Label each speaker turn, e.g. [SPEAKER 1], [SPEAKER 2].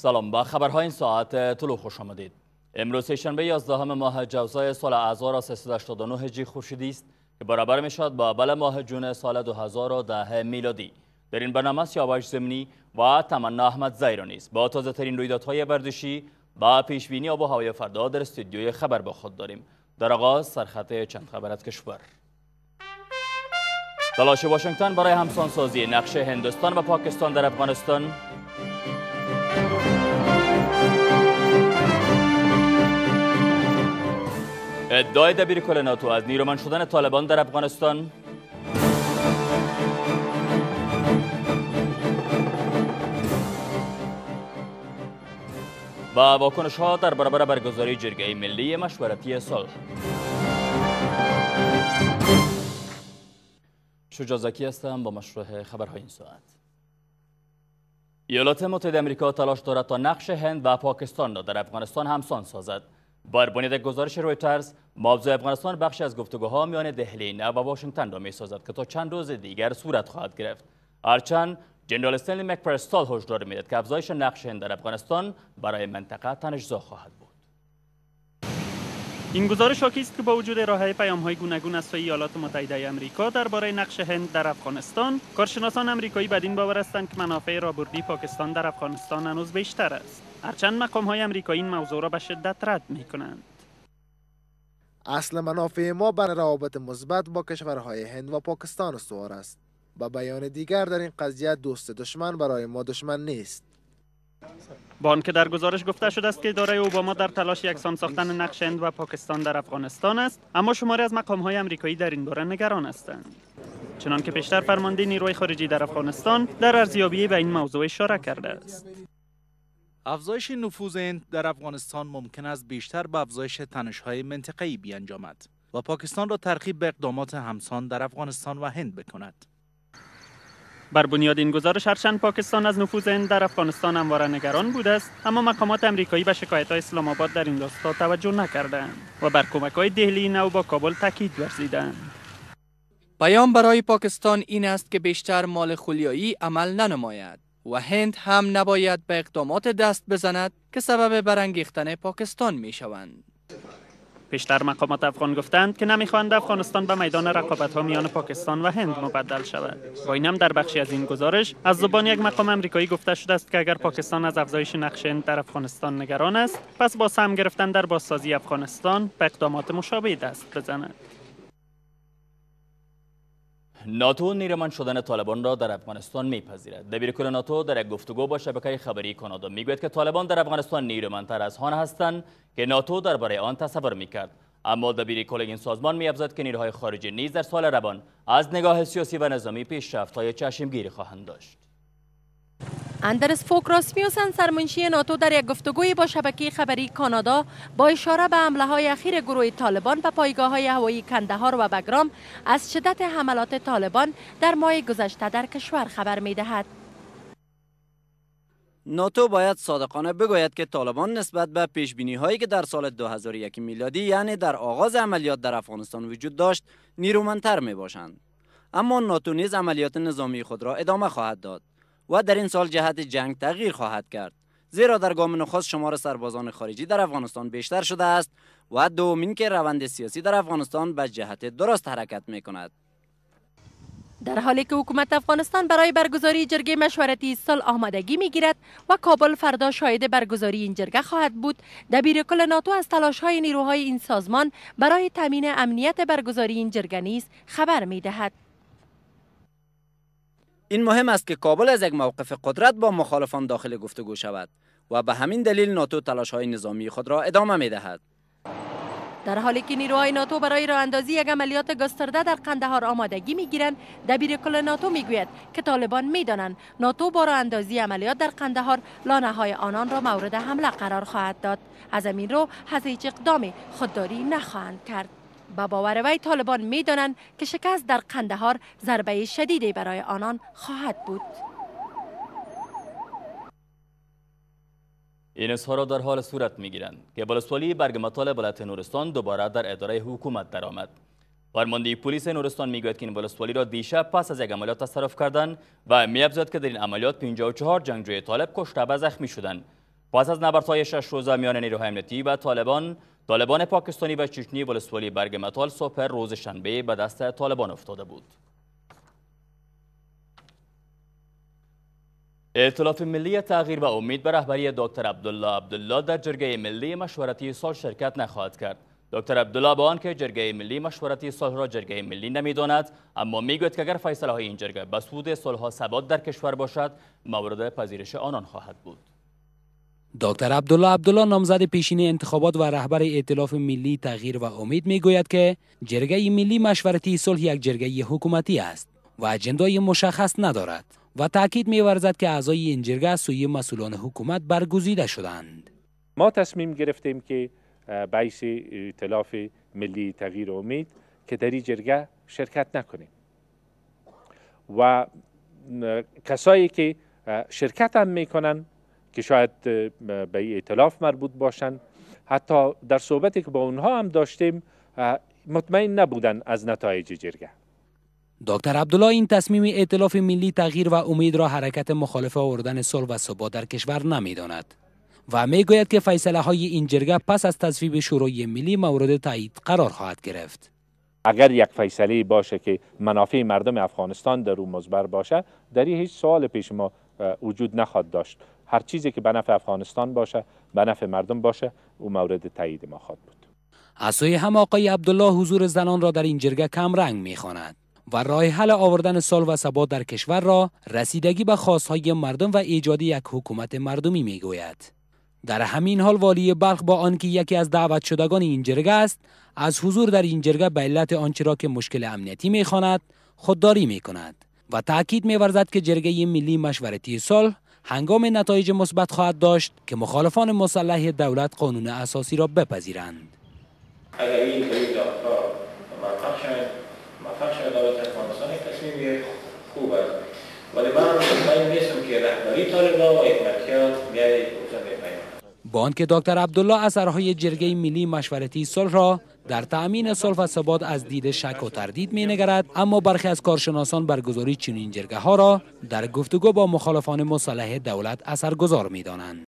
[SPEAKER 1] سلام با خبرهای این ساعت طلو خوش آمدید امروز سهشنبه 11 ماه جوزای سال 1389 هجری خورشیدی است که برابر می شود با اول ماه جون سال 2010 میلادی در این برنامه سیاوش زمینی و تمنا احمد زیرانی است با تازه ترین رویدادهای ورزشی با پیش بینی آب و هوای فردا در استودیوی خبر با خود داریم در آغاز سرخط چند خبر از کشور تلاش واشنگتن برای همسانسازی نقشه هندوستان و پاکستان در افغانستان ادعای دبیر کل ناتو از نیرومن شدن طالبان در افغانستان و واکنش ها در برابر برگزاری جرگه ملی مشورتی شجا شجازکی هستم با مشروع خبرهای این ساعت ایالات متحده آمریکا تلاش دارد تا نقش هند و پاکستان را در افغانستان همسان سازد بر بنیاد گزارش رویترز موضوع افغانستان بخشی از گفتگوها میان دهلی نه و واشنگتن را میسازد که تا چند روز دیگر صورت خواهد گرفت هرچند جنرال استنلی مکپرستال هشدار میدهد که افزایش نقش هند
[SPEAKER 2] در افغانستان برای منطقه تنشزا خواهد بود این گزارش شاکی است که با وجود راه پیام های گوناگون از سوی ایالات متحده ای امریکا درباره نقش هند در افغانستان کارشناسان امریکایی بدین باور هستند که منافع رابردی پاکستان در افغانستان هنوز بیشتر است هرچند مقام های امریکا این موضوع را به شدت رد می کنند.
[SPEAKER 3] اصل منافع ما بر روابط مثبت با کشورهای هند و پاکستان استوار است. با بیان دیگر در این قضیه دوست دشمن برای ما دشمن نیست.
[SPEAKER 2] با آنکه در گزارش گفته شده است که اداره اوباما در تلاش یکسان ساختن نقش هند و پاکستان در افغانستان است اما شماری از مقام های امریکایی در این باره نگران هستند چنانکه پیشتر فرمانده نیروی خارجی در افغانستان در ارزیابی به این موضوع اشاره کرده است
[SPEAKER 3] افزایش نفوذ هند در افغانستان ممکن است بیشتر به افزایش تنش‌های منطقه‌ای بیانجامد و پاکستان را ترغیب به اقدامات همسان در افغانستان و هند بکند.
[SPEAKER 2] بر بنیاد این گزارش هرچند پاکستان از نفوذ هند در افغانستان همواره نگران بوده است اما مقامات امریکایی به شکایت های اسلام آباد در این راستا توجه نکردند و بر کمک های دهلی نو با کابل تاکید ورزیدند پیام برای پاکستان این است که بیشتر مال خلیایی عمل ننماید و هند هم نباید به اقدامات دست بزند که سبب برانگیختن پاکستان می شوند. پیشتر مقامات افغان گفتند که نمیخواهند افغانستان به میدان رقابت ها میان پاکستان و هند مبدل شود با این هم در بخشی از این گزارش از زبان یک مقام امریکایی گفته شده است که اگر پاکستان از افزایش نقش هند در افغانستان نگران است پس با سهم گرفتن در بازسازی افغانستان به اقدامات مشابه دست بزند ناتو نیرومند
[SPEAKER 1] شدن طالبان را در افغانستان میپذیرد کل ناتو در یک گفتگو با شبکه خبری کانادا میگوید که طالبان در افغانستان نیرومندتر از آن هستند که ناتو درباره آن تصور میکرد اما کل این سازمان میابزد که نیروهای خارجی نیز در سال روان از نگاه سیاسی و نظامی پیشرفتهای چشمگیری خواهند داشت
[SPEAKER 4] اندرس فوک میوسن سرمنشی ناتو در یک گفتگوی با شبکه خبری کانادا با اشاره به حمله های اخیر گروه طالبان به پایگاه های هوایی کندهار و بگرام از شدت حملات طالبان در ماه گذشته در کشور خبر می دهد.
[SPEAKER 2] ناتو باید صادقانه بگوید که طالبان نسبت به پیش بینی هایی که در سال 2001 میلادی یعنی در آغاز عملیات در افغانستان وجود داشت نیرومندتر می باشند اما ناتو نیز عملیات نظامی خود را ادامه خواهد داد و در این سال جهت جنگ تغییر خواهد کرد زیرا در گام نخست شمار سربازان خارجی در افغانستان بیشتر شده است و دومین که روند سیاسی در افغانستان به جهت درست حرکت می کند.
[SPEAKER 4] در حالی که حکومت افغانستان برای برگزاری جرگه مشورتی سال آمادگی میگیرد و کابل فردا شاید برگزاری این جرگه خواهد بود دبیر کل ناتو از تلاش های نیروهای این سازمان برای تامین امنیت برگزاری این جرگه نیز خبر می دهد
[SPEAKER 2] این مهم است که کابل از یک موقف قدرت با مخالفان داخل گفتگو شود و به همین دلیل ناتو تلاش های نظامی خود را ادامه می دهد.
[SPEAKER 4] در حالی که نیروهای ناتو برای راه اندازی یک عملیات گسترده در قندهار آمادگی می گیرند دبیر کل ناتو می گوید که طالبان دانند ناتو با راه اندازی عملیات در قندهار لانه های آنان را مورد حمله قرار خواهد داد از این رو از هیچ اقدامی خودداری نخواهند کرد با باور وی طالبان میدانند که شکست در قندهار ضربه شدیدی برای آنان خواهد بود
[SPEAKER 1] این را در حال صورت گیرند که بلسوالی برگ مطال ولایت نورستان دوباره در اداره حکومت درآمد فرمانده پلیس نورستان میگوید که این بلسوالی را دیشب پس از یک عملیات تصرف کردند و میابزد که در این عملیات 54 جنگجوی طالب کشته و زخمی شدند پس از نبردهای شش روزه میان نیروهای امنیتی و طالبان طالبان پاکستانی و چچنی ولسوالی برگ متال صبح روز شنبه به دست طالبان افتاده بود ائتلاف ملی تغییر و امید به رهبری دکتر عبدالله عبدالله در جرگه ملی مشورتی سال شرکت نخواهد کرد دکتر عبدالله با آنکه جرگه ملی مشورتی سال را جرگه ملی نمیداند اما میگوید که اگر فیصله های این جرگه به سود صلح ثبات در کشور باشد مورد پذیرش آنان خواهد بود
[SPEAKER 3] دکتر عبدالله عبدالله نامزد پیشین انتخابات و رهبر ائتلاف ملی تغییر و امید میگوید که جرگه ملی مشورتی صلح یک جرگه حکومتی است و اجندای مشخص ندارد و تاکید میورزد که اعضای این جرگه سوی مسئولان حکومت برگزیده شدند
[SPEAKER 1] ما تصمیم گرفتیم که بحث ائتلاف ملی تغییر و امید که در این جرگه شرکت نکنیم و کسایی که شرکت هم میکنند که شاید به اطلاف مربوط باشند حتی در صحبتی که با اونها هم داشتیم
[SPEAKER 3] مطمئن نبودن از نتایج جرگه دکتر عبدالله این تصمیم ائتلاف ملی تغییر و امید را حرکت مخالف آوردن صلح و ثبات در کشور نمیداند و میگوید که فیصله های این جرگه پس از تصویب شورای ملی مورد تایید قرار خواهد گرفت
[SPEAKER 1] اگر یک فیصله باشه که منافع مردم افغانستان در او مزبر باشه در هیچ سوال پیش ما وجود نخواهد داشت هر چیزی که به نفع افغانستان باشه به نفع مردم باشه او مورد تایید ما خواهد بود
[SPEAKER 3] از هم آقای عبدالله حضور زنان را در این جرگه کم رنگ می خواند و راه حل آوردن سال و ثبات در کشور را رسیدگی به خواستهای مردم و ایجاد یک حکومت مردمی می گوید. در همین حال والی بلخ با آنکه یکی از دعوت شدگان این جرگه است از حضور در این جرگه به علت آنچه را که مشکل امنیتی خواند خودداری می کند و تاکید ورزد که جرگه ملی مشورتی سال هنگام نتایج مثبت خواهد داشت که مخالفان مسلح دولت قانون اساسی را بپذیرند. دولت خوب است ولی من مطمئن نیستم که رهبری طالبان و حکمتیان میای با آنکه دکتر عبدالله اثرهای جرگه ملی مشورتی صلح را در تامین صلح و ثبات از دید شک و تردید می نگرد اما برخی از کارشناسان برگزاری چنین جرگه ها را در گفتگو با مخالفان مسلح دولت اثرگذار می دانند